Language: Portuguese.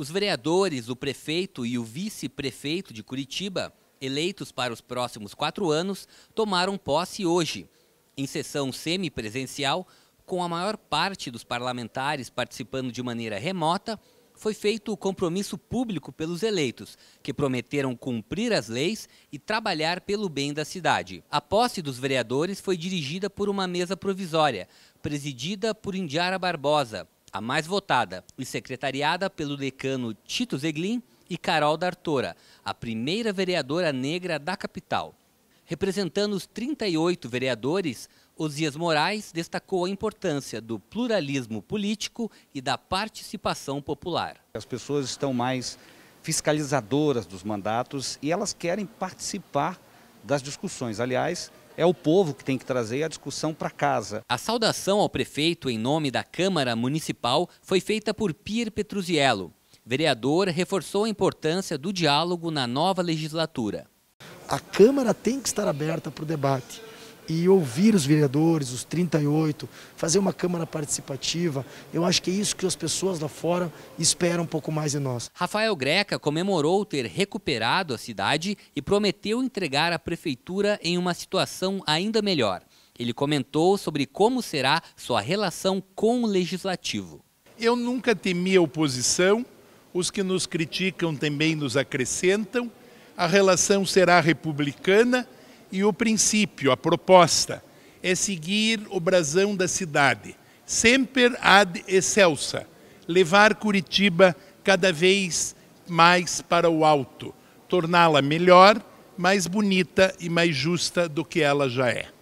Os vereadores, o prefeito e o vice-prefeito de Curitiba, eleitos para os próximos quatro anos, tomaram posse hoje, em sessão semipresencial, com a maior parte dos parlamentares participando de maneira remota, foi feito o compromisso público pelos eleitos, que prometeram cumprir as leis e trabalhar pelo bem da cidade. A posse dos vereadores foi dirigida por uma mesa provisória, presidida por Indiara Barbosa, a mais votada e secretariada pelo decano Tito Zeglin e Carol D'Artora, a primeira vereadora negra da capital. Representando os 38 vereadores, Osias Moraes destacou a importância do pluralismo político e da participação popular. As pessoas estão mais fiscalizadoras dos mandatos e elas querem participar das discussões. Aliás, é o povo que tem que trazer a discussão para casa. A saudação ao prefeito em nome da Câmara Municipal foi feita por Pier Petruziello. Vereador reforçou a importância do diálogo na nova legislatura. A Câmara tem que estar aberta para o debate e ouvir os vereadores, os 38, fazer uma Câmara participativa. Eu acho que é isso que as pessoas lá fora esperam um pouco mais de nós. Rafael Greca comemorou ter recuperado a cidade e prometeu entregar a prefeitura em uma situação ainda melhor. Ele comentou sobre como será sua relação com o legislativo. Eu nunca temi a oposição, os que nos criticam também nos acrescentam. A relação será republicana e o princípio, a proposta, é seguir o brasão da cidade, sempre ad excelsa, levar Curitiba cada vez mais para o alto, torná-la melhor, mais bonita e mais justa do que ela já é.